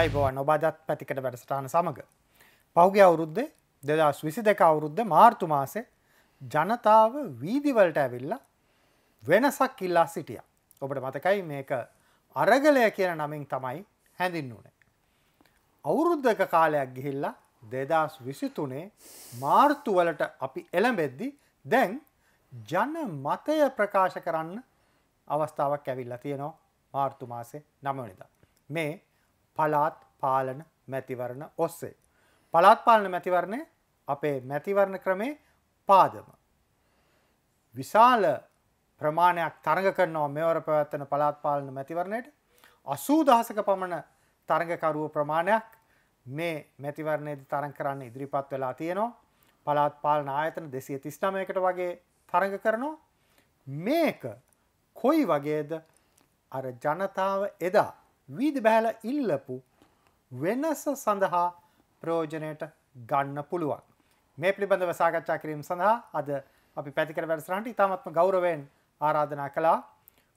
අයිබෝන් ඔබාදත් පැතිකට වැඩසටාන සමඟ. පෞගේ අවුරුද්දේ දෙදස් විසි දෙක අවුරුද්ධ මාර්තු මාසේ ජනතාව වීදිවලට ඇවිල්ලා වෙනසක් ඉල්ලා සිටිය. ඔබට මතකයි මේක අරගලය කියන නමින් තමයි හැඳින් වුනේ. අවුරුද්ධක කාලයක් ගිහිල්ලා දෙදස් විසිතුනේ මාර්තුවලට අපි එළඹෙද්දි දැන් ජන මතය ප්‍රකාශ කරන්න අවස්ථාවක් ඇවිල්ලා තියෙනවා මාර්තු මාසේ නමනිද. මේ පලාත් පාලන මැතිවරණ ඔස්සේ. පලාත් පාලන මැතිවරණය අපේ මැතිවරණ ක්‍රමේ පාදම. විශාල ප්‍රමාණයක් තරග කරනවා මෙවර පැවැත්වන පලාත් පාලන මැතිවරණයට අසූ දහසක පමණ තරගකරුව ප්‍රමාණයක් මේ මැතිවරණයේද තරන් කරන්න ඉදිරිපත් වෙලා තියෙනවා පලාත් පාලන ආයතන දෙසිය තිස්නමයකට වගේ තරග කරනවා මේක කොයි වගේද අර ජනතාව එදා වීදි බැහැල ඉල්ලපු වෙනස සඳහා ප්‍රෝජනයට ගන්න පුළුවන්. මේ පිළිබඳව සාකච්ඡා කිරීම සඳහා අද අපි පැතිකර වැඩසරහට ඉතාමත්ම ගෞරවෙන් ආරාධනා කළා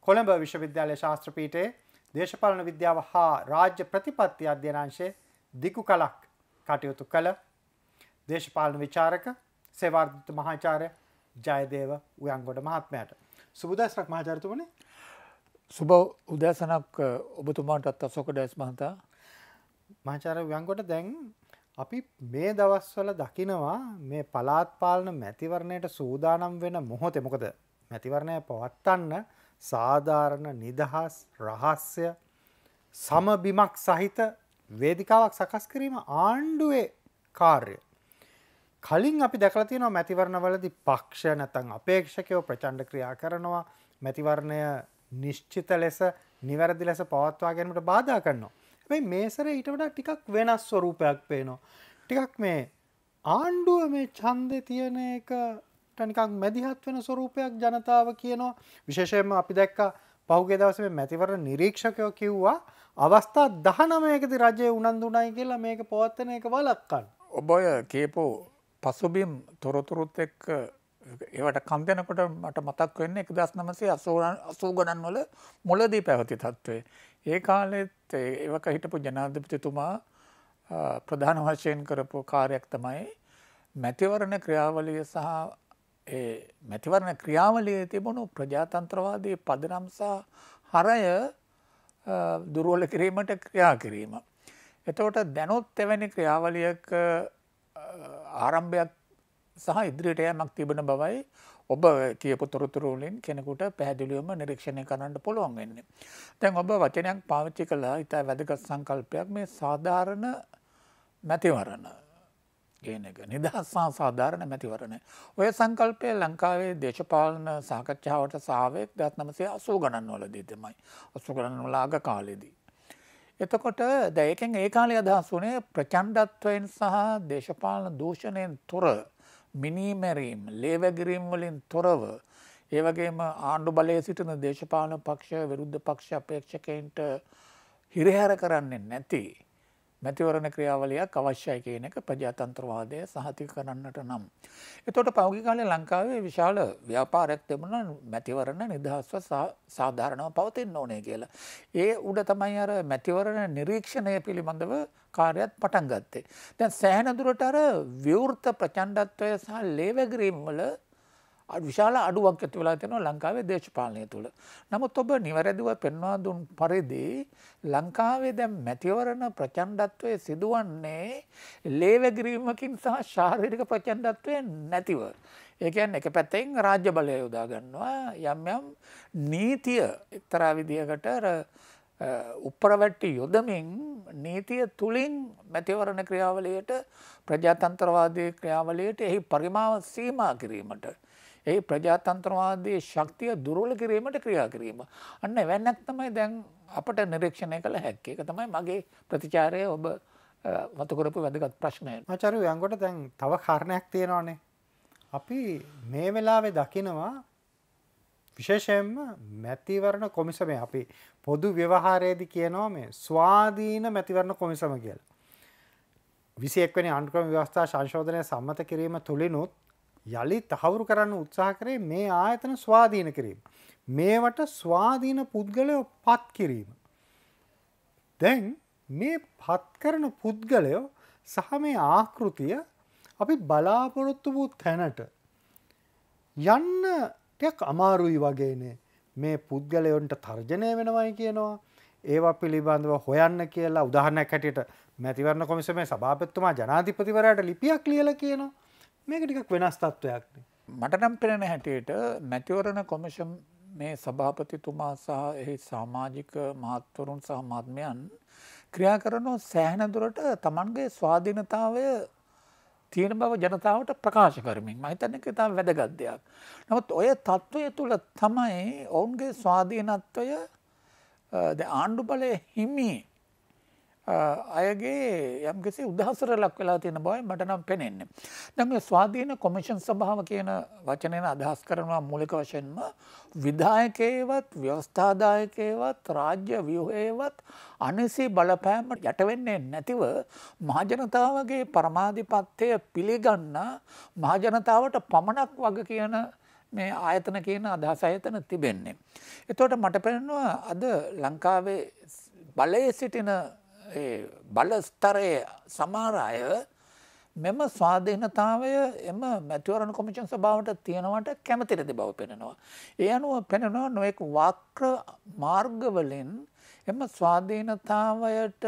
කොළඹ විශ්වවිද්‍යාලය ශාස්ත්‍රපීටේ දේශපාලන විද්‍යාව හා රාජ්‍ය ප්‍රතිපත්ති අධ්‍යනාංශය දිකු කලක් කටයුතු කළ දේශපාලන විචාරක සේවාර්ධිත මහාචාරය ජයදේව උයන්ගොඩ මහත්මයට. සුබදස්රක් මහාචාරතුමනේ සුබ උදෑසනක් ඔබතුමාටත් අසොක ඩැස් මහතා මහචාර ව්‍යංකොට දැන් අපි මේ දවස්වල දකිනවා මේ පලාත්පාලන මැතිවරණයට සූදානම් වෙන මොහොතෙ මොකද මැතිවරණය පවත්වන්න සාධාරණ නිදහස් රහස්‍ය සමබිමක් සහිත වේදිකාවක් සකස් කිරීම ආණ්ඩුවේ කාර්ය කලින් අපි දැකලා තියෙනවා මැතිවරණවලදී පක්ෂ නැතන් අපේක්ෂකයෝ ප්‍රචණ්ඩ ක්‍රියා කරනවා මැතිවරණය නිශ්චිත ලෙස නිවැරදි ලෙස පවත්වා ගැනීමට බාධා කරනවා. හැබැයි මේසර ඊට වඩා ටිකක් වෙනස් ස්වරූපයක් පේනවා. ටිකක් මේ ආණ්ඩුව මේ ඡන්දේ තියෙන එකට නිකන් මැදිහත් වෙන ස්වරූපයක් ජනතාව කියනවා. විශේෂයෙන්ම අපි දැක්කා පහුගිය දවසේ මේ මැතිවරණ නිරීක්ෂකයෝ කිව්වා අවස්ථා 19කදී රජය උනන්දුණයි කියලා මේක පවත්වන එක වළක්වන්න. ඔබ ඔය කියපෝ පසුබිම් තොරතුරුත් එක්ක ඒවට කම්පයනකොට මට මතක් වෙන්න එක දස් නමසේ අසූ ගණන් වල මොලදී පැවති තත්ත්වය. ඒ කාලෙත් ඒවක හිටපු ජනාධපතිතුමා ප්‍රධාන වශයෙන් කරපු කාරයක් තමයි මැතිවරණ ක්‍රියාවලිය සහ මැතිවරණ ක්‍රියාවලිය තිබුණු ප්‍රජාතන්ත්‍රවාදී පදනම්සා හරය දුරුවල කිරීමට ක්‍රියා කිරීම. එතවට දැනුත් එවැනි ක්‍රියාවලියක ආරම්භයක් සහ ඉදිරියට යමක් තිබෙන බවයි ඔබ කියපු තොරතුරුවලින් කෙනෙකුට පැහැදිලිවම නිරීක්ෂණය කරන්නට පුළුවන් වෙන්න. තැන් ඔබ වචනයක් පාවිච්චි කලා ඉතා වැදගත් සංකල්පයක් මේ සාධාරණ මැතිවරණ කියන එක නිදහස් සහ සාධාරණ මැතිවරණ. ඔය සංකල්පය ලංකාවේ දේශපාලන සාකච්ඡාවට සාවෙක් දත් නමසේ අසූ ගණන් වලදී තමයි. අසු ගණන් වලාග කාලෙදී. එතකොට දැයකෙන් ඒ කාලේ අදහස් වනේ ප්‍රචණ්ඩත්වයෙන් සහ දේශපාලන දූෂණයෙන් තොර මිනීමැරීම් ලේවැගිරීම් වලින් තොරව ඒවගේම ආණ්ඩු බලය සිටින දේශපාලන පක්ෂ විරුද්ධ පක්ෂ අපේක්ෂකයින්ට හිරිහැර කරන්නේ නැති මැතිවරණ ක්‍රියාවලියක් අවශ්‍යයි කියන එක ප්‍රජාතන්ත්‍රවාදය සහතික කරන්නට නම්. එතොට පෞගි කාලේ ලංකාවේ විශාල ව්‍යාපාරයක් තිබුණ මැතිවරණ නිදහස්ව සාධාරණව පවතින්න ඕනේ කියලා. ඒ උඩ තමයි අර මැතිවරණ නිරීක්ෂණය පිළිබඳව කාර්යත් පටන් ගත්තේ. දැන් සෑහනදුරට අර විවෘත ප්‍රචණ්ඩත්වය සහ ලේවැගරීම් වල විශාල අඩුවක් ඇති වෙලා තියෙනවා ලංකාවේ දේශපාලනය තුළ. නමුත් ඔබ නිවැරදිව පෙන්වා දුන් පරිදි ලංකාවේ දැන් මැතිවරණ ප්‍රචණ්ඩත්වය සිදුවන්නේ ලේවැගිරීමකින් සහ ශාරීරික ප්‍රචණ්ඩත්වය නැතිව. ඒ කියන්නේ එක පැත්තෙන් රාජ්‍ය බලය යොදා ගන්නවා යම් යම් නීතිය එක්තරා විදිහකට අර උපරවැට්ටි යොදමින් නීතිය තුළින් මැතිවරණ ක්‍රියාවලියට ප්‍රජාතන්ත්‍රවාදී ක්‍රියාවලියට එහි පරිමාව සීමා කිරීමට ඒ ප්‍රජාතන්ත්‍රවාදයේ ශක්තිය දුර්වල කිරීමට ක්‍රියා කිරීම. අන්න වැන්නක් තමයි දැන් අපට නිරීක්ෂණය කළ හැක්කේ එක තමයි මගේ ප්‍රතිචාරය ඔබ මතකොරපු වැදගත් ප්‍රශ්නය මචරු යංගොට දැන් තව කාරණයක් තියෙනවානේ. අපි මේ වෙලාවේ දකිනවා විශේෂයෙන්ම මැතිවරණ කොමිසම අපි පොදු ව්‍යවහාරයේදි කියනවා මේ ස්වාධීන මැතිවරණ කොමිසම කියල. විසිෙක්වනි අන්ක්‍රම ව්‍යවස්ථා ශංශෝධනය සම්මත කිරීම තුළිනුත් යළි තහවුරු කරන්න උත්සාහ කරේ මේ ආයතන ස්වාධීන කිරීම. මේවට ස්වාධීන පුද්ගලයෝ පත් කිරීම. දැන් මේ පත් කරන පුද්ගලයෝ සහ මේ ආකෘතිය අපි බලාපොරොත්තු වූ තැනට යන්න ටයක් අමාරුයි වගේනේ මේ පුද්ගලයොන්ට තර්ජනය වෙනවයි කියනවා ඒවා පිළිබඳව හොයන්න කියලා උදාහරණයක් හැටියට මැතිවරණ කොමිසමේ සභාපත්තුමා ජනාධිපතිවරයට ලිපියක් ලියල කියනවා මේක ටිකක් වෙනස් තත්ත්වයක් මටනම් පෙනෙන හැටියට මැතිවරණ කොමිෂම් මේ සභාපතිතුමා සහ එහි සාමාජික මහත්වරුන් සහ මාත්මයන් ක්‍රියා කරනෝ සෑහන දුරට තමන්ගේ ස්වාධීනතාවය තියෙන බව ජනතාවට ප්‍රකාශ කරමින් මහිතන්න එක ඉතා වැදගත් දෙයක්. නමුත් ඔය තත්ත්වය තුළ තමයි ඔවුන්ගේ ස්වාධීනත්වය ආණ්ඩු බලය හිමි අයගේ යම්කිසි උදහසර ලක් වෙලා තියෙන බවයි මට නම් පෙනෙන්නේ. දැන් මේ ස්වාධීන කොමිෂන් සභාව කියන වචනයෙන් අදහස් කරනවා මූලික වශයෙන්ම විධායකයේවත් ව්‍යවස්ථාදායකයේවත් රාජ්‍ය ව්‍යුහයේවත් අනිසි බලපෑම යට වෙන්නේ නැතිව මහජනතාවගේ පරමාධිපත්‍යය පිළිගන්න මහජනතාවට පමණක් වග කියන මේ ආයතන කියන අදහස ආයතන තිබෙන්නේ. එතකොට මට පෙනෙනවා අද ලංකාවේ බලයේ සිටින බලස්තරය සමාර අය මෙම ස්වාධීනතාවය එම මැතිවරණ කොමිෂන් සභාවට තියෙනවට කැමතිරදි බව පෙනෙනවා. ඒ අනුව පෙනෙනවා නොෙක් වක්‍ර මාර්ගවලින් එම ස්වාධීනතාවයට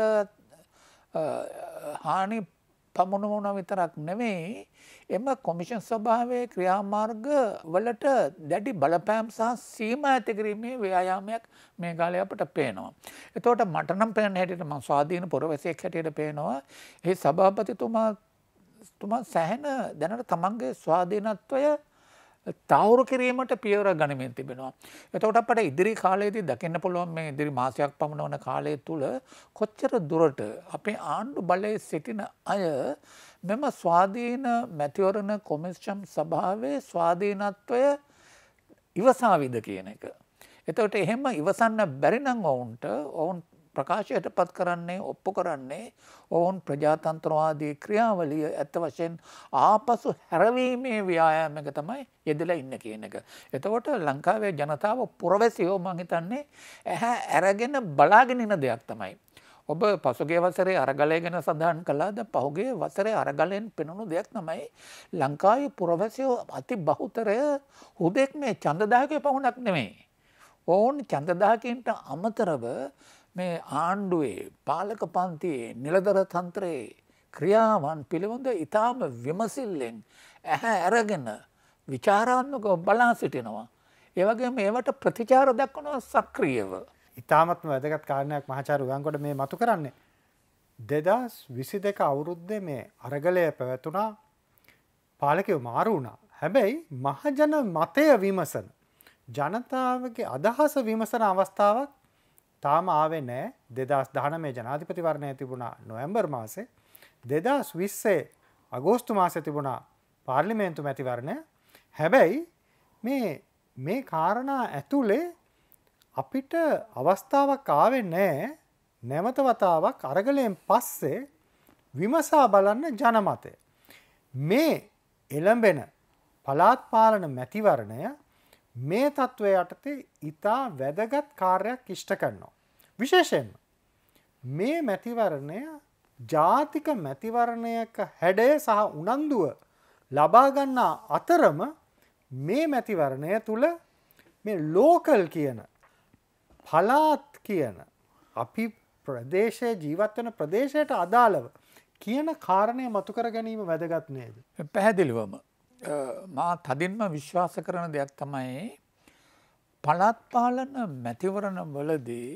හානි පමුණ වුණ විතරක් නෙමෙයි එම කොමිෂන් ස්වභාවයේ ක්‍රියාමාර්ග වලට දැඩි බලපෑම් සහ සීමා ඇති කිරීමේ ව්‍යායාමයක් මේ කාලේ අපට පේනවා. එතකොට මට නම් පේන හැටියට මම ස්වාධීන පුරවැසියෙක් හැටියට පේනවා. එහි සභාපතිතුමා තුමා සැහැණ දැනට තමන්ගේ ස්වාධීනත්වය තවුරු කිරීමට පියවර ගනිමින් තිබෙනවා. එතකොට අපට ඉදිරි කාලයේදී දකින්න පුළුවන් මේ ඉදිරි මාසයක් පමණ වන කාලය තුල කොච්චර දුරට අපේ ආණ්ඩු බලයේ සිටින අය මෙම ස්වාධීන මැතිවරණ කොමිෂම් සභාවේ ස්වාධීනත්වය ඉවසාවිද කියන එක. එතකොට එහෙම ඉවසන්න බැරි නම් ඔවුන්ට ඔවුන් ප්‍රකාශයට පත් කරන්නේ ඔප්පු කරන්නේ ඔවුන් ප්‍රජාතන්ත්‍රවාදී ක්‍රියාවලිය ඇත්ත වශයෙන් ආපසු හැරවීමේ ව්‍යායාමක තමයි යෙදලා ඉන්න කියන එක. එතකොට ලංකාවේ ජනතාව පුරවැසියෝ මං හිතන්නේ ඇහැ ඇරගෙන බලාගෙන ඉන දෙයක් තමයි. ඔබ පසුගේ වසරේ අරගලය ගැන සඳහන් කළාද පහුගේ වසරේ අරගලයෙන් පෙනුණු දෙයක් තමයි ලංකාවේ පුරවැසියෝ අති බහුතරය හුදෙක් මේ චන්දදායකය පමණක් නෙමෙයි. ඔවුන් චන්දදායකයන්ට අමතරව මේ ආණ්ඩුවේ පාලක පන්තියේ නිලදර තන්ත්‍රයේ ක්‍රියාවන් පිළිබඳ ඉතාම විමසිල්ලෙන් ඇහැ ඇරගෙන විචාරාන්නක බලා සිටිනවා. ඒවගේ මේවට ප්‍රතිචාර දක්වනව සක්‍රියව. ඉතාමත්ම වැදගත් කාරණයක් මහාචාර උයන්කොට මේ මතු කරන්නේ. දෙදස් විසි දෙක අවුරුද්දේ මේ අරගලය පැවැතුනා පාලකව මාරු වුණා. හැබැයි මහජන මතය විමසන. ජනතාවගේ අදහස විමසන අවස්ථාවක් තාම ආවේ නැහැ 2019 ජනාධිපතිවරණය තිබුණා නොවැම්බර් මාසේ 2020 අගෝස්තු මාසේ තිබුණා පාර්ලිමේන්තු මැතිවරණය. හැබැයි මේ මේ කාරණා ඇතුලේ අපිට අවස්ථාවක් ආවේ නැහැ නැවත වතාවක් අරගලයෙන් පස්සේ විමසා බලන්න ජනමතය. මේ එළඹෙන පලාත් පාලන මැතිවරණය මේ තත්ත්වය යටතේ ඉතා වැදගත් කාර්යක් ඉෂ්ට කරනවා. විශේෂයෙන් මේ මැතිවරණය ජාතික මැතිවරණයක හැඩය සහ උනන්දුව ලබාගන්නා අතරම මේ මැතිවරණය තුළ මේ ලෝකල් කියන පලාත් කියන අපි ප්‍රදේශය ජීවත්වන ප්‍රදේශයට අදාළව කියන කාරණය මතුකර ගැනීම වැදගත් නේද. පැහැදිලිවම මා තදින්ම විශ්වාස කරන දෙයක් තමයි පළත්පාලන මැතිවරණ වලදී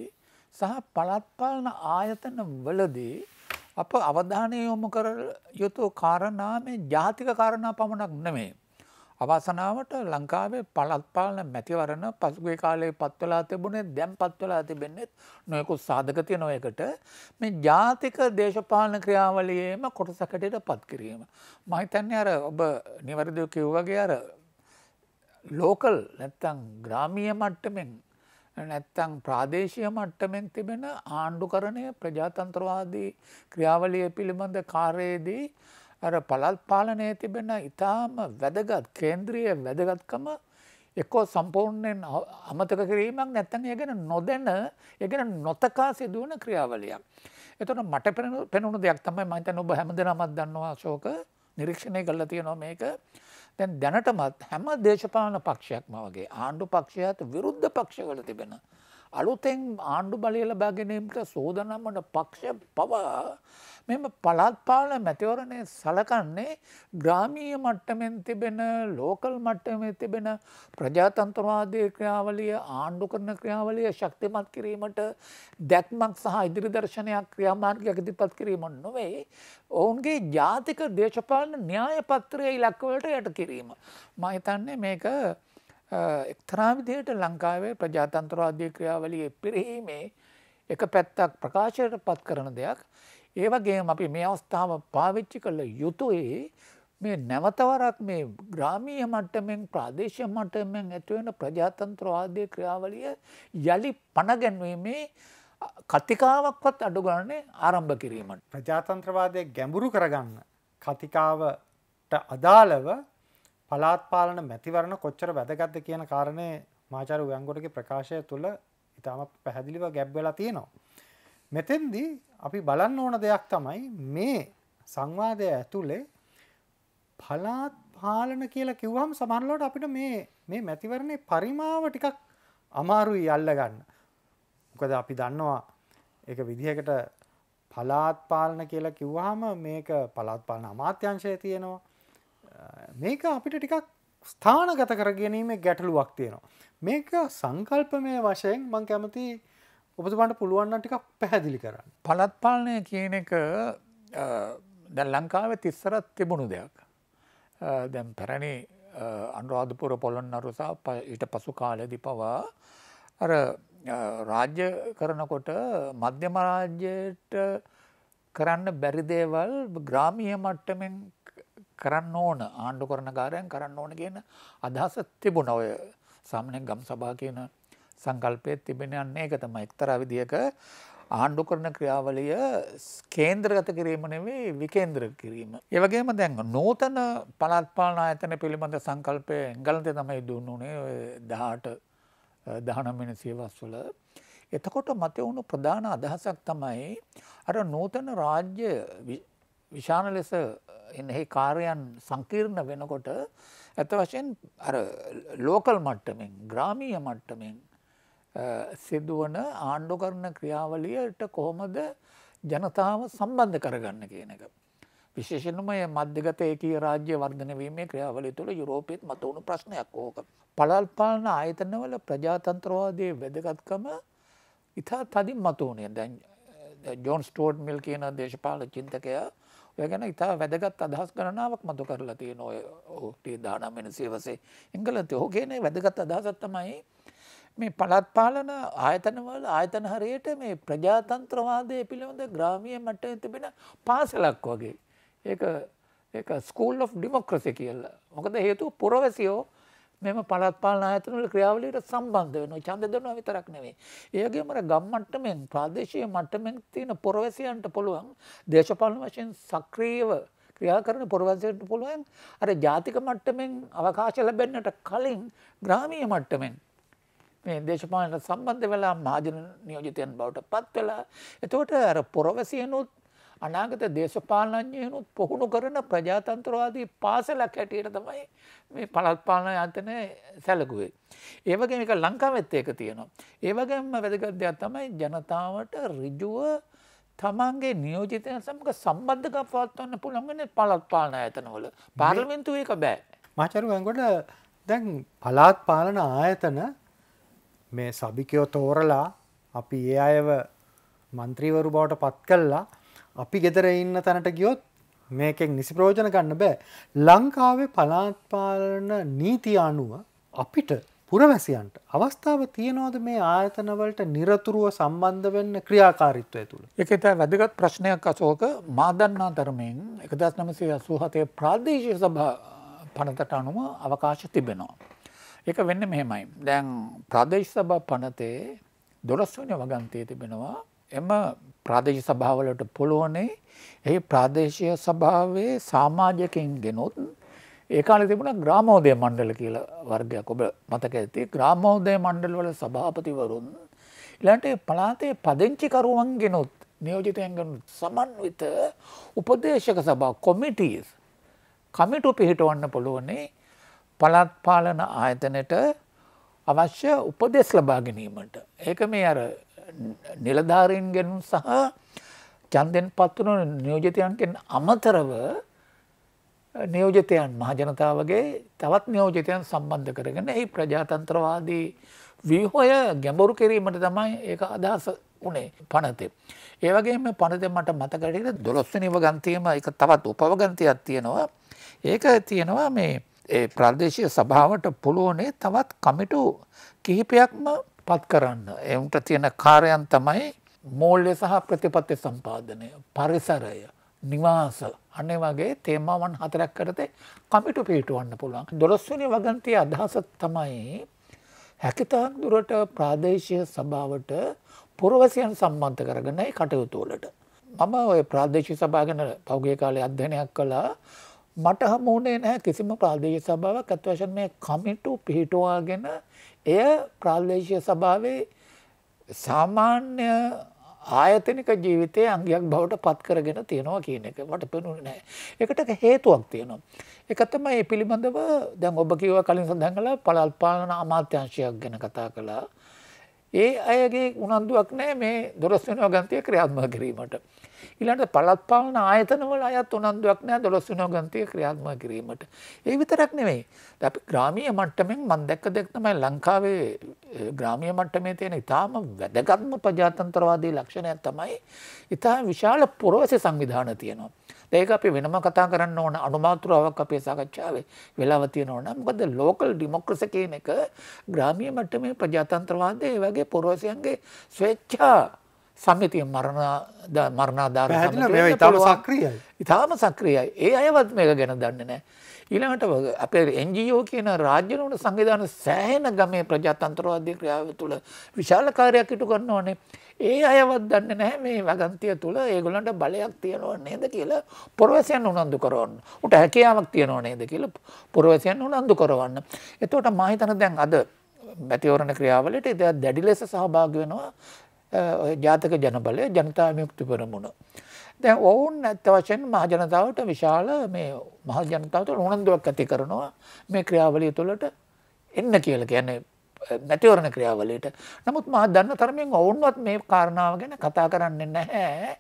සහ පළත්පාලන ආයතන වලදී අප අවධානය යොමු කර යුතු කාරණා මේ ජාතික කාරණා පමණක් නෙමේ. අවාසනාවට ලංකාවේ පළත්පාලන මැතිවරණ පසුගේ කාලයේ පත්වලා තිබුණේ දැම් පත්වලා තිබෙන්නේෙත් නොයකු සාධකතිය නොයකට මේ ජාතික දේශපාලන ක්‍රියාවලියේම කොටසකටට පත්කිරීම. මහිතන්නේ අර ඔබ නිවැරදිව කිව්වගේ අර ලෝකල් නැත්තං ග්‍රාමිය මට්ටමෙන් නැත්තං ප්‍රාදේශය මට්ටමෙන් තිබෙන ආණ්ඩුකරණය ප්‍රජාතන්ත්‍රවාදී ක්‍රියාවලිය පිළිබඳ කාරයේදී ඇර පළත් පාලනය තිබෙන ඉතාම වැදගත් කේන්ද්‍රිය වැදගත්කම එකෝ සම්පූර්ණයෙන් අමතක කිරීමක් නැත්තන් ඒ ගැන නොදැන ඒගෙන නොතකා සිදුවන ක්‍රියාවලියක්. එතන මට පෙනුණු දෙයක් තමයි මහිතන් ඔබ හැමදෙනමත් දන්නවා ශෝක නිරීක්ෂණය කල්ලා තියනවා මේක දැන් දැනටමත් හැම දේශපාලන පක්ෂයක්ම වගේ ආණ්ඩු පක්ෂයත් විරුද්ධ පක්ෂවල තිබෙන අලුතෙන් ආණ්ඩු බලය ලබා ගැනීමට සෝදනම්මට පක්ෂ පවා මෙම පළත්පාල මැතිවරණය සලකන්නේ ග්‍රාමීය මට්ටමෙන් තිබෙන ලෝකල් මට්ටමේ තිබෙන ප්‍රජාතන්ත්‍රවාදය ක්‍රියාවලිය ආණ්ඩු කරන ක්‍රියාවලිය ශක්තිමත් කිරීමට දැක්මක් සහ ඉදිරි දර්ශනයක් ක්‍රියාමාර්ගයක් ඉදිරිපත් කිරීම නොවේ ඔවුන්ගේ ජාතික දේශපාලන න්‍යාය පත්‍රය ඉලක්කවලට යට කිරීම. මහිතන්නේ මේක එක්තරා විදිහට ලංකාවේ ප්‍රජාතන්ත්‍රවාදී ක්‍රියාවලියේ පිරිහීමේ එක පැත්තක් ප්‍රකාශයට පත් කරන දෙයක් ඒ වගේම අපි මේ අවස්ථාව පාවිච්චි කළ යුතුයි මේ නැවතවරක් මේ ග්‍රාමීය මට්ටමෙන් ප්‍රාදේශීය මට්ටමෙන් ඇතිවෙන ප්‍රජාතන්ත්‍රවාදී ක්‍රියාවලිය යලි පණගැන්වීමේ කතිකාවක්වත් අඩු ගන්නේ ආරම්භ කිරීමට ප්‍රජාතන්ත්‍රවාදය ගැඹුරු කරගන්න කතිකාවට අදාළව පලාත්පාලන මැතිවරණ කොච්චර වැදගත්ද කියන කාරණය මාචාර උයන්ගොටගේ ප්‍රකාශය තුළ ඉතාම පැහැදිලිව ගැබ්වෙලා තියෙනවා. මෙතෙන්දී අපි බලන්න ඕන දෙයක් තමයි මේ සංවාදය ඇතුළේ පලාත් පාලන කියලා කිව්වම් සමහරලවට අපිට මේ මේ මැතිවරණේ පරිමාව ටිකක් අමාරුයි අල්ල ගන්න. මොකද අපි දන්නවා එක විදිහකට පලාත් පාලන කියලා කිව්වහම මේක පලාත් පාලන අමාත්‍යංශය තියෙනවා මේක අපිට ටිකක් ස්ථානගත කර ගැනීමේ ගැටලුවක් තියෙනවා. මේක සංකල්පමය වශයෙන් මං කැමති ඔබතුමන්ට පුළුවන්න ටිකක් පැහැදිලි කරන්න. පලත්පාලනය කියන එක දැ ලංකාව තිස්සරත් තිබුණු දෙයක්. දැම් පැරණි අනුරාධපුර පොළොන් අරුසා ඊට පසු කාලෙදි පවා අර රාජ්‍ය කරනකොට මධ්‍යම රාජ්‍යයට කරන්න බැරිදේවල් ග්‍රාමිය මට්ටමෙන් කරන්න ඕන ආණ්ඩු කරන කාරයන් කරන්න ඕන කියන අදහස තිබුණ ඔය සාමනය ගම් සභා කියන සංකල්පය තිබෙන යන්නේ එක තම එක්තර විදික ආණ්ඩු කරන ක්‍රියාවලිය කේන්ද්‍රගත කිරීම නෙවේ විකේන්ද්‍ර කිරීම. ඒවගේම දැන් නූතන පලත්පාලන ආයතන පිළිබඳ සංකල්පය එංගලන්තය තමයි දුන්නුනේ දහට දහනම්මෙන සියවස් වල. එතකොට මතවුණු ප්‍රධාන අදහසක් තමයි අර නූතන රාජ්‍ය විශාන ලෙස එහි කාර්යයන් සංකීර්ණ වෙනකොට ඇත වශයෙන් ලෝකල් මට්ටමෙන් ග්‍රාමීය මට්ටමෙන් සිදුවන ආණ්ඩු කරන ක්‍රියාවලියට කොහොමද ජනතාව සම්බන්ධ කරගන්න කියන එක. විශේෂනම මධ්‍යගත ඒකී රාජ්‍ය වර්ධන වීමේ ක්‍රියාවලිය තුළ යුරෝපයත් මතවුණු ප්‍රශ්නයක් ඕක. පළල්පාලන ආයතනවල ප්‍රජාතන්ත්‍රවාදයේ වැදගත්කම ඉතා තදින් මතුවනේ දැන් ජෝන් ස්ටෝට් මිල් කියන දේශපාල චින්තකයා ඔය ගැන ඉතා වැදගත් අදහස් ගණනාවක් මතු කරලා තියෙන ඔය ඔහුටේ දානම් වෙන සේවසේ එංගලන්තේ ඔහු කියන වැදගත් අදහසක් තමයි මේ පළත් පාලන ආයතනවල ආයතන හරියට මේ ප්‍රජාතන්ත්‍රවාදය පිළිබඳ ග්‍රාමීය මට්ටමේ තිබෙන පාසලක් වගේ. ඒක ඒක ස්කූල් ඔෆ් ඩිමොක්‍රසි කියලා. මොකද හේතුව පුරවැසියෝ මෙම පළාත් පාලන ආයතන වල ක්‍රියාවලියට සම්බන්ධ වෙනවා. ඡන්ද දෙනවා විතරක් නෙවෙයි. ඒ වගේම අර ගම් මට්ටමින් ප්‍රාදේශීය මට්ටමින් තියෙන පොරවැසියන්ට පුළුවන් දේශපාලන වශයෙන් සක්‍රීයව ක්‍රියා කරන පොරවැසියන්ට පුළුවන් අර ජාතික මට්ටමින් අවකාශ ලැබෙන්නට කලින් ග්‍රාමීය මට්ටමින් මේ දේශපාලනට සම්බන්ධ වෙලා මහජන නියෝජිතයන් බවට පත් වෙලා එතකොට අර පොරවැසියනොත් අනාගත දේශපාලනඥයනුත් පුහුණු කරන ප්‍රජාතන්ත්‍රවාදී පාසලක් හැටියට තමයි මේ පළත් පාලන යන්තනය සැලකුවේ. ඒවගේ එක ලංකාවෙත් ඒක තියෙනවා. ඒවගේම වැදගත් දෙයක් තමයි ජනතාවට රිජුව තමන්ගේ නියෝජිතය සමක සම්බන්ධක පවත්වන්න පුළන්ගෙන පළත් පාලන ඇතනවල පාර්ලිමින්තු ඒක බෑ. මාචරුවන්ගොට දැන් පලාත් පාලන ආයතන මේ සභිකයෝ තෝරලා අපි ඒ අයව මන්ත්‍රීවරු බවට පත් කල්ලා අපි ගෙදර ඉන්න තැනට ගියොත් මේකෙන් නිසි ප්‍රෝජන ගන්න බෑ ලංකාවේ පලාත්පාලන නීති අනුව අපිට පුරවැසියන්ට අවස්ථාව තියනෝද මේ ආයතනවලට නිරතුරුව සම්බන්ධ වෙන්න ක්‍රියාකාරිත්වය තුළ. එක තයි වැදගත් ප්‍රශ්නයක් අසෝක මාදන්නා ධර්මයෙන් එකදස් නමසේ අසූහතය ප්‍රාදේශය සභා පනතට අනුව අවකාශ තිබෙනවා. එක වෙන්න මෙහෙමයි. දැන් ප්‍රදේශ සභා පනතේ දොළස්වනය වගන්තය තිබෙනවා එම ප්‍රාදේශ සභාවලට පුළුවනේ ඒ ප්‍රාදේශය සභාවේ සාමාජකින් ගෙනොත් ඒකාල තිබුණ ග්‍රාමෝදය මණ්ඩල කියල වර්ගයක් ඔබ මතක ඇති ග්‍රාමෝදය මණ්ඩල් වල සභාපතිවරුන් ඉලාට පලාතේ පදංචිකරුවන් ගෙනොත් නියෝජිතයන්ගන සමන්විත උපදේශක සභා කොමිටීස් කමිටු පිහිටවන්න පුළුවනේ පළත් පාලන ආයතනයට අවශ්‍ය උපදෙස් ලබා ගැනීමට. ඒක මේ අර නිලධාරීන්ගෙන් සහ චන්දෙන් පත්වන නියෝජතයන්ගෙන් අමතරව නියෝජතයන් මහජනතාවගේ තවත් නියෝජතයන් සම්බන්ධ කරගෙන ඒ ප්‍රජාතන්ත්‍රවාදී වීහොය ගැඹුරු කිරීමට තමයි ඒක අදහස වනේ පනතේ. ඒවගේම පනත මට මතකටට දොළොස්වනිව ගන්තියම එක තවත් උපවගන්තියක් තියෙනවා. ඒක තියෙනවා මේ ප්‍රදේශය සභාවට පුළුවනේ තවත් කමිටු කිහිපයක්ම පත් කරන්න. එවුන්ට තියෙන කාරයන් තමයි මෝල්්‍ය සහ ප්‍රතිපත්ති සම්පාධනය, පරිසරය, නිවාස අනේ වගේ තේමාවන් හතරක් කරතේ කමිටු පිටුවන්න පුළුවන්. දොළොස්වනි වගන්තිය අදහස තමයි හැකිතාක් දුරට ප්‍රාදේශය සභාවට පුරවසියන් සම්බන්ධ කරගනයි කටයුතුවලට. මම ඔය ප්‍රාදේශී සභාගන පෞගේ කාලේ අධ්‍යනයක් කලා මට හමුුණේ නැහැ කිසිම ප්‍රාදේශ සභාවක් අත් වශයෙන් මේ කමිටු පිහිටුවාගෙන එය ප්‍රාදේශීය සභාවේ සාමාන්‍ය ආයතනික ජීවිතයේ අංගයක් බවට පත් කරගෙන තියෙනවා කියන එක මට පෙනුනේ නැහැ. ඒකට හේතුවක් තියෙනවා. ඒක තමයි මේ පිළිබඳව දැන් ඔබ කිව්වා කලින් සඳහන් කළා පළල් පාලන අමාත්‍යාංශයක් ගැන කතා කළා. ඒ අයගේ උනන්දුවක් නෑ මේ දොළොස් වෙනි ගන්තිය ක්‍රියාත්මක කිරීමට. ඊළඟට පළාත් පාලන ආයතන වල අයත් උනන්දුවක් නෑ දොළොස් වෙනි ගන්තිය ක්‍රියාත්මක කිරීමට. ඒ විතරක් නෙමෙයි. අපි ග්‍රාමීය මට්ටමින් මම දැක්ක දෙයක් තමයි ලංකාවේ ග්‍රාමීය මට්ටමේ තියෙන ඉතාම වැදගත්ම ප්‍රජාතන්ත්‍රවාදී ලක්ෂණයක් තමයි ඉතාම විශාල පුරවැසි සංවිධාන තියෙනවා. ඒක අපි වෙනම කතා කරන්න ඕන අනුමාත්‍රාවක් අපේ සාකච්ඡාවේ වෙලාව තියෙනවා නම් මොකද ලෝකල් ඩෙමොක්‍රසි කියන එක ග්‍රාමීය මට්ටමේ ප්‍රජාතන්ත්‍රවාදයේ වගේ පුරවැසියන්ගේ ස්වේච්ඡා සමිතිය මරණ මරණාධාර සමිතිය ඉතාම සක්‍රියයි. ඉතාම සක්‍රියයි. ඒ අයවත් මේක ගැන දන්නේ නැහැ. ඊළඟට අපේ NGO කියන රාජ්‍ය නෝන සංවිධාන සෑහෙන ගමේ ප්‍රජාතන්ත්‍රවාදී ක්‍රියාව තුළ විශාල කාර්යයක් ඉටු කරනවානේ. ඒ අයවත් දන්නේ නැහැ මේ වගන්තිය තුළ ඒගොල්ලන්ට බලයක් තියෙනව නේද කියලා පොරවැසියන් උනන්දු කරවන්න. උට හැකියාවක් තියෙනව නේද කියලා පොරවැසියන් උනන්දු කරවන්න. එතකොට මම හිතන දැන් අද මැතිවරණ ක්‍රියාවලියට ඉතින් දැඩි ලෙස සහභාගී වෙනවා ජාතක ජනබලය ජනතා විමුක්ති පෙරමුණ. දැන් ඔවුන් ඇත්ත වශයෙන් මහ ජනතාවට විශාල මේ මහ ජනතාවට උනන්දුවක් ඇති කරනවා මේ ක්‍රියාවලිය තුළට එන්න කියලා කියන්නේ නැතිවරණ ක්‍රියාවලියට. නමුත් මා දන්න තරමින් ඔවුන්වත් මේ කාරණාව ගැන කතා කරන්නේ නැහැ.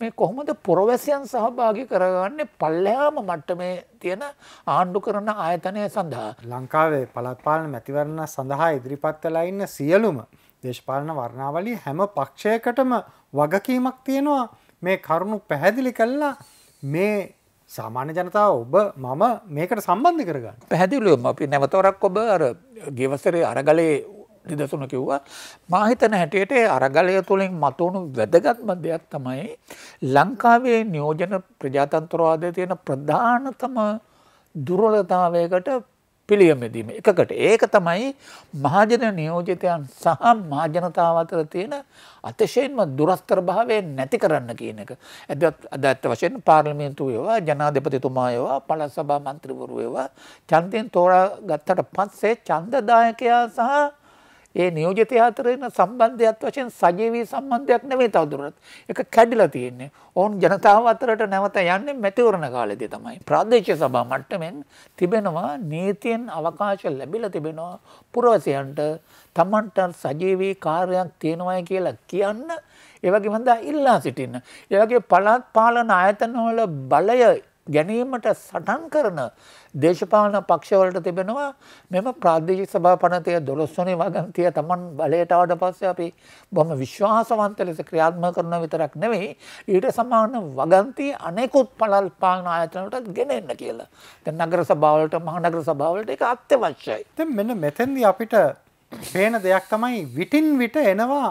මේ කොහොමද පුරවැසියන් සහභාගී කරගන්නේ පල්ලෙහාම මට්ටමේ තියෙන ආණ්ඩු කරන ආයතනය සඳහා. ලංකාවේ පළාත් පාලන මැතිවරණ සඳහා ඉදිරිපත් වෙලා ඉන්න සියලුම දේශපාලන වර්ණාවලිය හැම පක්ෂයකටම වගකීමක් තියෙනවා මේ කරුණු පැහැදිලි කල්ලා මේ සාමාන්‍ය ජනතාව ඔබ මම මේකට සම්බන්ධ කරගන්න පැහැදිලියම අපි නැවතවරක් ඔබ අර ගෙවසරේ අරගලේ නිදසුන කිව්වා මාහිතන හැටියට අරගලය තුළින් මතුවුණු වැදගත්ම දෙයක් තමයි ලංකාවේ නියෝජන ප්‍රජාතන්ත්‍රවාදය තියෙන ප්‍රධානතම දුර්වලතාවයකට පිළියමදීම එකකට ඒක තමයි මහජන නියෝජිතයන් සහ මහජනතාව අතර තියෙන අතිශයෙන්ම දුරස්තර භාවය නැති කරන්න කියන එක. ඇදත් අද ඇත්ත වශයෙන් පාර්ලිමේන්තුව ඒවා ජනාධිපතිතුමා ඒවා පළාත් සභා මන්ත්‍රීවරු ඒවා ඡන්දයෙන් තෝරා ගත්තට පස්සේ ඡන්දදායකයා සහ ඒ නියෝජිතය අතර එන සම්බන්ධයත් වශයෙන් සජීවී සම්බන්ධයක් නෙවෙයි තවදුරටත්. ඒක කැඩිලා තියෙන්නේ. ඔවුන් ජනතාව අතරට නැවත යන්නේ මැතිවරණ කාලෙදී තමයි. ප්‍රාදේශීය සභා මට්ටමින් තිබෙනවා නීතියෙන් අවකාශ ලැබිලා තිබෙනවා පුරවැසියන්ට තමන්ට සජීවී කාර්යයක් තියෙනවායි කියලා කියන්න ඒ වගේම දා ඉල්ලා සිටින්න. ඒ වගේ පළාත් පාලන ආයතන වල බලය ගැනීමට සටන් කරන දේශපාලන පක්ෂවලට තිබෙනවා මෙම ප්‍රාදේශික සභා පනතය දොළොස්වනේ වගන්තිය Taman බලයට ආවට පස්සේ අපි බොහොම විශ්වාසවන්ත ලෙස ක්‍රියාත්මක කරන විතරක් නෙවෙයි ඊට සමාන වගන්ති අනෙකුත් පළල් පාලන ආයතන වලට ගෙනෙන්න කියලා. දැන් නගර සභාවලට මහනගර සභාවලට ඒක අත්‍යවශ්‍යයි. දැන් මෙන්න මෙතෙන්දී අපිට පේන දෙයක් තමයි විටින් විට එනවා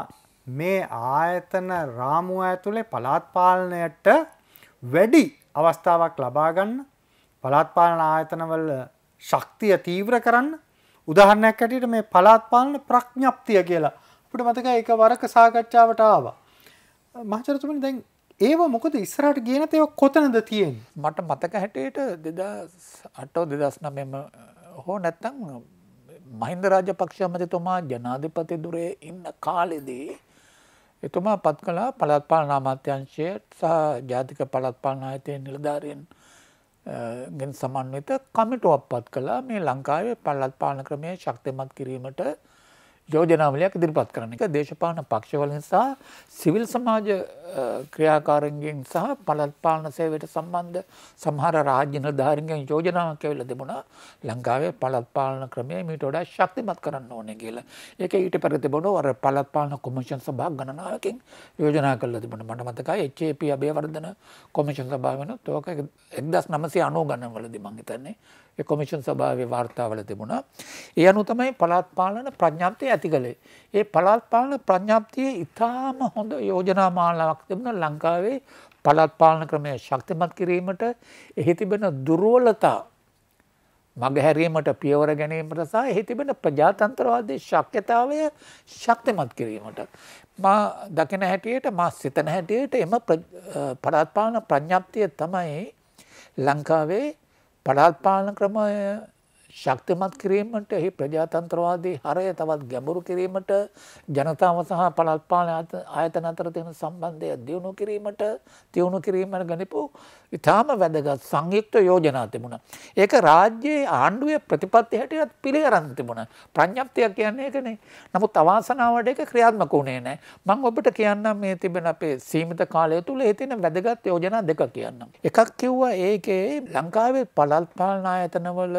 මේ ආයතන රාමුව ඇතුලේ පළාත් පාලනයට වැඩි අවස්ථාවක් ලබා ගන්න පළාත් පාලන ආයතනවල ශක්තිය තීව්‍ර කරන්න උදාහරණයක් ඇටියට මේ පළාත් පාලන ප්‍රඥප්තිය කියලා අපිට මතක එක වරක සාකච්ඡාවට ආවා මහචරතුමනි දැන් ඒව මොකද ඉස්සරහට ගියන ඒව කොතනද තියෙන්නේ මට මතක හැටියට 2008 2009 හෝ නැත්තම් මහින්ද රාජපක්ෂ අමාත්‍යතුමා ජනාධිපති ධුරයේ ඉන්න කාලෙදී එතුමා පත් කලා පළත්පාලන අමාත්‍යංශයට සහ ජාතික පළත්පාලන ආයතය නිලධාරයෙන් ගෙන් සමන්විත කමිටුවක් පත් කලා මේ ලංකාවේ පල්ලත්පාලන ක්‍රමය ශක්තිමත් කිරීමට යෝජනාවලයක් ඉදිරිපත් කරන එක දේශපාලන පක්ෂවලින් සහ සිවිල් සමාජ ක්‍රියාකාරන්ගෙන් සහ පළත්පාලන සේවයට සම්බන්ධ සමහර රාජ්‍ය නිලධාරීන්ගෙන් යෝජනාවක් ඇවිල්ලා තිබුණා ලංකාවේ පළත්පාලන ක්‍රමය මීට වඩා ශක්තිමත් කරන්න ඕනේ කියලා. ඒක ඊට පෙර තිබුණා අර පළත්පාලන කොමිෂන් සභා ගණනාවකින් යෝජනා කරලා තිබුණා. මට මතකයි HAP අබේවර්ධන කොමිෂන් සභාව වෙනුත් ඕක 1990 ගණන්වලදී මම හිතන්නේ කොමිෂන් සභාවේ වාර්තාවල තිබුණා. ඒ අනුව තමයි පළාත් පාලන ප්‍රඥාප්තිය ඇති කළේ. ඒ පළාත් පාලන ප්‍රඥාප්තියේ ඉතාම හොඳ යෝජනා මාලාවක් තිබුණා ලංකාවේ පළාත් පාලන ක්‍රමය ශක්තිමත් කිරීමට එහි තිබෙන දුර්වලතා මගහැරීමට පියවර ගැනීමට සහ එහි තිබෙන ප්‍රජාතන්ත්‍රවාදී ශක්්‍යතාවය ශක්තිමත් කිරීමට මා දකින හැටියට මා සිතන හැටියට එම පළාත් පාලන ප්‍රඥාප්තිය තමයි ලංකාවේ පලාත්පාලන ක්‍රමය ශක්තිමත් කිරීමට එහි ප්‍රජාතන්ත්‍රවාදී හරය තවත් ගැඹුරු කිරීමට ජනතාව සහ පළත්පාලන ආයතන අතර තියෙන සම්බන්ධය දියුණු කිරීමට තියුණු කිරීම ගනිපු ඉතාම වැදගත් සංයුක්ත යෝජනා තිබුණා. ඒක රාජ්‍යයේ ආණ්ඩුවේ ප්‍රතිපත්ති හැටියත් පිළිගන්න තිබුණා. ප්‍රඥප්තිය කියන්නේ ඒකනේ. නමුත් අවාසනාවට ඒක ක්‍රියාත්මක වුණේ නැහැ. මම ඔබට කියන්නම් මේ තිබෙන අපේ සීමිත කාලය තුල ඒ තියෙන වැදගත් යෝජනා දෙක කියන්නම්. එකක් කිව්වා ඒකේ ලංකාවේ පළත්පාලන ආයතනවල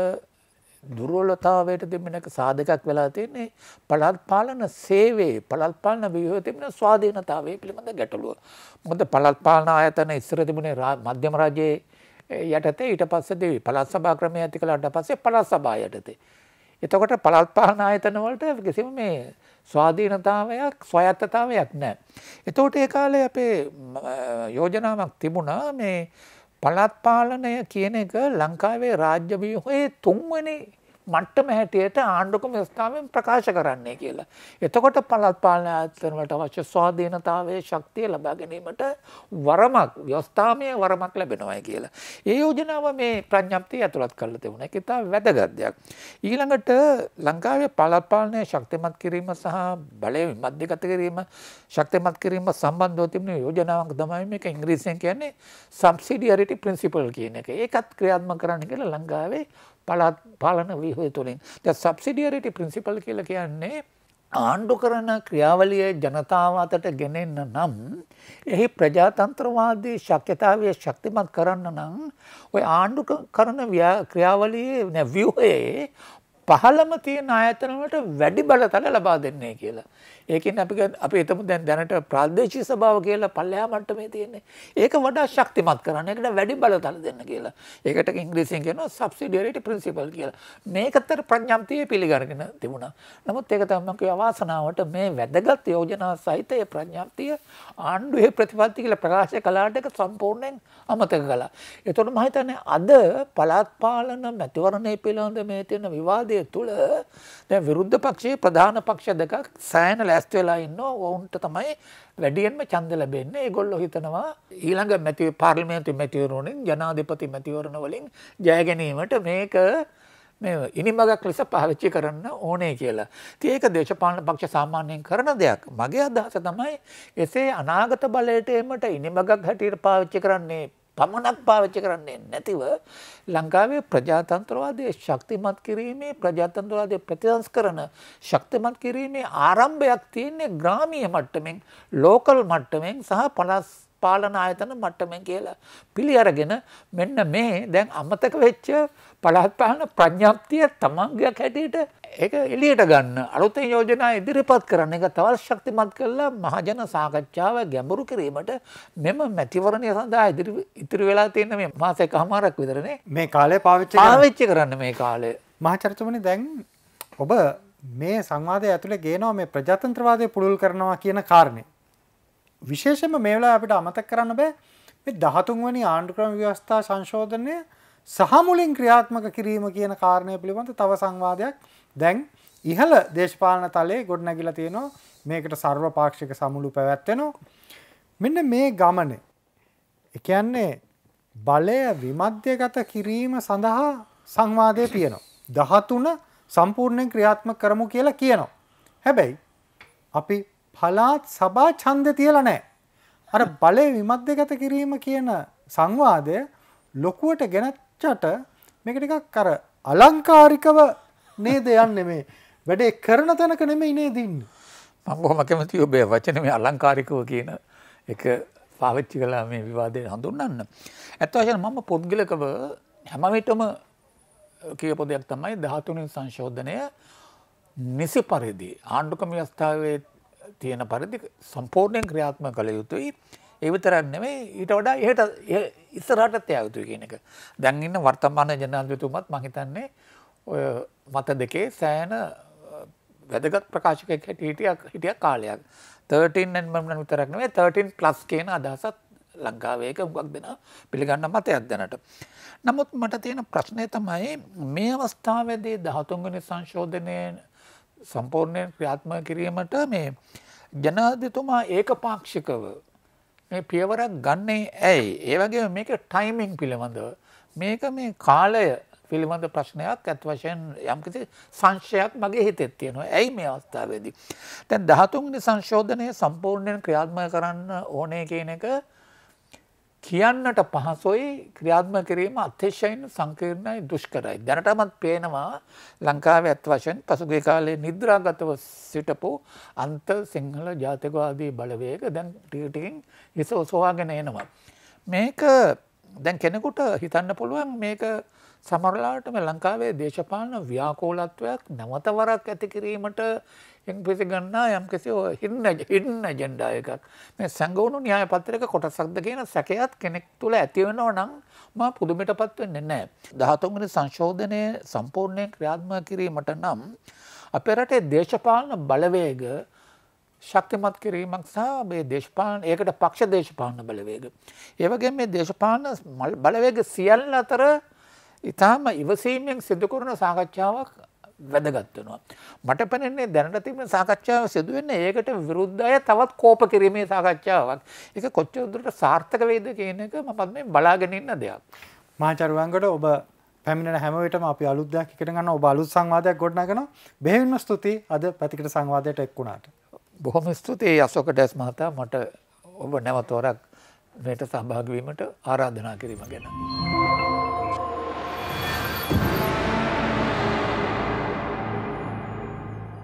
දුර්වලතාවයට තිබෙනක සාධකක් වෙලා තියෙන්නේ පළල් පාලන සේවයේ පළල් පාලන ව්‍යුහයේ තිබෙන ස්වාධීනතාවය පිළිබඳ ගැටලුව. මොකද පළල් පාලන ආයතන ඉස්සර තිබුණේ මධ්‍යම රාජයේ යටතේ ඊට පස්සේ පළාත් සභා ක්‍රමය ඇති කළාට පස්සේ පළාත් සභා යටතේ. එතකොට පළල් පාලන ආයතන වලට කිසිම මේ ස්වාධීනතාවයක් ස්වයත්තතාවයක් නැහැ. එතකොට ඒ කාලේ අපේ යෝජනාවක් තිබුණා මේ පළාත් පාලනය කියන එක ලංකාවේ රාජ්‍ය ව්‍යුහයේ තුන්වෙනි මට්ටම හැටියට ආණ්ඩුකම ස්ථාවෙන් ප්‍රකාශ කරන්නේ කියලා. එතකොට පළත් පාලන ආයතනවලට අවශ්‍ය ස්වාධීනතාවයේ ශක්තිය ලබා ගැනීමට වරමක් ව්‍යවස්ථාමය වරමක් ලැබෙනවායි කියලා. ඒ යෝජනාව මේ ප්‍රඥප්තිය ඇතුළත් කරලා තිබුණා. ඒක ඉතා වැදගත් දෙයක්. ඊළඟට ලංකාවේ පළත් පාලනය ශක්තිමත් කිරීම සහ බලය මධ්‍යගත කිරීම ශක්තිමත් කිරීම සම්බන්ධව තිබෙන යෝජනාවක් තමයි මේක ඉංග්‍රීසියෙන් කියන්නේ සබ්සිඩියරිටි ප්‍රින්සිපල් කියන එක. ඒකත් ක්‍රියාත්මක කරන්න කියලා ලංකාවේ පළත් පාලන වීහය තුළින් ද සබ්සිඩියරිටි පින්සිපල් කියල කියන්නේ ආණ්ඩු කරන ක්‍රියාවලිය ජනතාව අතට ගෙනෙන්න නම් එහි ප්‍රජාතන්ත්‍රවාදී ශක්්‍යතාවය ශක්තිමත් කරන්න නම් ඔය ආණ්ඩු කරන ක්‍රියාවලියේ ව්‍යහයේ පහළම තියෙන ආයතනවලට වැඩි බලතල ලබා දෙන්නේ කියලා. ඒකෙන් අපි අපි එතමු දැන් දැනට ප්‍රාදේශීය සභාව කියලා පල්ලෙහා මට්ටමේ තියෙන්නේ. ඒක වඩා ශක්තිමත් කරන්න. ඒකට වැඩි බලතල දෙන්න කියලා. ඒකට ඉංග්‍රීසියෙන් කියනවා subsidiarity principle කියලා. මේකතර ප්‍රඥාන්තියේ පිළිගගෙන තිබුණා. නමුත් ඒක තමයි මම අවාසනාවට මේ වැදගත් යෝජනා සහිත ඒ ප්‍රඥාන්තිය ආණ්ඩුවේ ප්‍රතිපත්ති කියලා ප්‍රකාශ කළාට ඒක සම්පූර්ණයෙන් අමතක කළා. ඒතකොට මම හිතන්නේ අද පළාත් පාලන මැතිවරණය පිළිබඳ මේ තියෙන විවාදය තුළ දැන් විරුද්ධ පක්ෂයේ ප්‍රධාන පක්ෂ දෙකක් සෑහෙන ලෑස්ති වෙලා ඉන්නවා ඔවුන්ට තමයි වැඩියෙන්ම ඡන්ද ලැබෙන්නේ. ඒගොල්ලෝ හිතනවා ඊළඟ මැති පාර්ලිමේන්තු මැතිවරණෙන් ජනාධිපති මැතිවරණ වලින් ජය ගැනීමට මේක මේ ඉනිමගක් ලෙස පාවිච්චි කරන්න ඕනේ කියලා. ඉතින් ඒක දේශපාලන පක්ෂ සාමාන්‍යයෙන් කරන දෙයක්. මගේ අදහස තමයි එසේ අනාගත බලයට එමට ඉනිමගක් හැටියට පාවිච්චි කරන්නේ පමණක් පාවිච්චි කරන්නේ නැතිව ලංකාවේ ප්‍රජාතන්ත්‍රවාදයේ ශක්තිමත් කිරීමේ ප්‍රජාතන්ත්‍රවාදයේ ප්‍රතිසංස්කරණ ශක්තිමත් කිරීමේ ආරම්භයක් තියෙන්නේ ග්‍රාමීය මට්ටමින් ලෝකල් මට්ටමින් සහ පනස් පාලන ආයතන මට්ටමෙන් කියලා පිළි අරගෙන මෙන්න මේ දැන් අමතක වෙච්ච පළාත් පහන ප්‍රඥාප්තිය තමන්ගයක් හැටියට ඒක එලියට ගන්න අලුතෙන් යෝජනා ඉදිරිපත් කරන එක තවත් ශක්තිමත් කරලා මහජන සාකච්ඡාව ගැඹුරු කිරීමට මෙම මැතිවරණය සඳහා ඉදිරි ඉතිරි වෙලා තියෙන මේ මාස එකහමාරක් විතරනේ මේ කාලය පාවිච්චි පාවිච්චි කරන්න මේ කාලය මහාචරිතමනි දැන් ඔබ මේ සංවාදය ඇතුළේ ගේනවා මේ ප්‍රජාතන්ත්‍රවාදය පුළුල් කරනවා කියන කාරණය විශේෂම මේ වෙලාවේ අපිට අමතක කරන්න බෑ මේ 13 වෙනි ආණ්ඩුක්‍රම ව්‍යවස්ථා සංශෝධනය සහමුලින් ක්‍රියාත්මක කිරීම කියන කාරණය පිළිබඳ තව සංවාදයක් දැන් ඉහළ දේශපාලන තලේ ගොඩනැගිලා තියෙනවා මේකට සර්ව පාක්ෂික සමුළු පැවැත්වෙනවා. මෙන්න මේ ගමන එකයන්නේ බලය විමධ්‍යගත කිරීම සඳහා සංවාදය පියනවා. දහතුන සම්පූර්ණයෙන් ක්‍රියාත්ම කරමු කියලා කියනවා. හැබැයි අපි පලාත් සබා චන්ද තියල නෑ. අර බලය විමධ්‍යගත කිරීම කියන සංවාදය ලොකුවට ගැනත් වෙච්චට මේක ටිකක් අර අලංකාරිකව නේද යන්නේ මේ වැඩේ කරන තැනක නෙමෙයි නේද ඉන්නේ මම බොහොම කැමතියි ඔබේ වචන මේ අලංකාරිකව කියන එක පාවිච්චි කළා මේ විවාදය හඳුන්වන්න. ඇත්ත වශයෙන්ම මම පොත්ගලකව හැම විටම කියපු දෙයක් තමයි 13 වෙනි සංශෝධනය නිසි පරිදි ආණ්ඩුක්‍රම ව්‍යවස්ථාවේ තියෙන පරිදි සම්පූර්ණයෙන් ක්‍රියාත්මක කළ යුතුයි. ඒ විතරක් නෙමෙයි ඊට වඩා එහෙට ඉස්සරහටත් යාවුතුයි කියන එක. දැන් ඉන්න වර්තමාන ජනාධිපතිතුමත් මම හිතන්නේ ඔය මත දෙකේ සෑහෙන වැදගත් ප්‍රකාශකයෙක් හිටියක් හිටිය කාලයක්. 13 amendment විතරක් නෙමෙයි 13 plus කියන අදහසත් ලංකාවේ එක හුඟක් දෙනා පිළිගන්න මතයක් දැනට. නමුත් මට තියෙන ප්‍රශ්නය තමයි මේ අවස්ථාවේදී 13 වෙනි සංශෝධනය සම්පූර්ණයෙන් ක්‍රියාත්මක කිරීමට මේ ජනාධිපතිතුමා ඒකපාක්ෂිකව මේ පියවරක් ගන්නේ ඇයි? ඒ වගේම මේක ටයිමින් පිළිබඳව මේක මේ කාලය පිළිබඳ ප්‍රශ්නයක් අත් වශයෙන් යම්කිසි සංශයක් මගේ හිතෙත් තියෙනවා. ඇයි මේ අවස්ථාවේදී? දැන් 13 වෙනි සංශෝධනය සම්පූර්ණයෙන් ක්‍රියාත්මක කරන්න ඕනේ කියන එක කියන්නට පහසොයි ක්‍රියාත්මක කිරීම අතිශයින් සංකීර්ණයි දුෂ්කරයි. දැනටමත් පේනවා ලංකාවේ අත් වශයෙන් පසුගිය කාලේ නිද්‍රාගතව සිටපු අන්ත සිංහල ජාතිකවාදී බලවේග දැන් ටික ටිකින් හිස ඔසවාගෙන එනවා. මේක දැන් කෙනෙකුට හිතන්න පුළුවන් මේක සමහරලාට මේ ලංකාවේ දේශපාලන ව්‍යාකූලත්වයක් නැවත වරක් ඇති කිරීමට එන්පිස ගන්නා යම් කිසි හින්න හින්න ජෙන්ඩා එකක් මේ සැඟවුණු න්‍යාය පත්‍රයක කොටසක්ද කියන සැකයක් කෙනෙක් තුළ ඇතිවෙනවා නම් මා පුදුමයටපත් වෙන්නේ නැහැ 13 වෙනි සංශෝධනය සම්පූර්ණයෙන් ක්‍රියාත්මක කිරීමට නම් අපේ රටේ දේශපාලන බලවේග ශක්තිමත් කිරීමක් සහ මේ දේශපාලන ඒකට පක්ෂ දේශපාලන බලවේග. ඒ වගේම මේ දේශපාලන බලවේග සියල්ල අතර ඊටාම ඉවසීමෙන් සිදු කරන සාකච්ඡාවක් වැදගත් වෙනවා. මට පේන්නේ දැනට තිබෙන සාකච්ඡාව සිදු වෙන්නේ ඒකට විරුද්ධ අය තවත් කෝප කිරීමේ සාකච්ඡාවක්. ඒක කොච්චර දුරට සාර්ථක වෙයිද කියන එක මම මේ බලාගෙන ඉන්න දෙයක්. මහාචාර්යවංගඩ ඔබ පැමිණෙන හැම විටම අපි අලුත් දෙයක් ඉගෙන ගන්න ඔබ අලුත් සංවාදයක් ගොඩනගනවා. බෙහෙවින්ම ස්තුතියි අද පැතිකඩ සංවාදයට එක් වුණාට. බොහොම ස්තුතියි අශෝක ඩැස් මහතා මට ඔබ නැවතෝරක් මෙයට සහභාගී වීමට ආරාධනා කිරීම ගැන.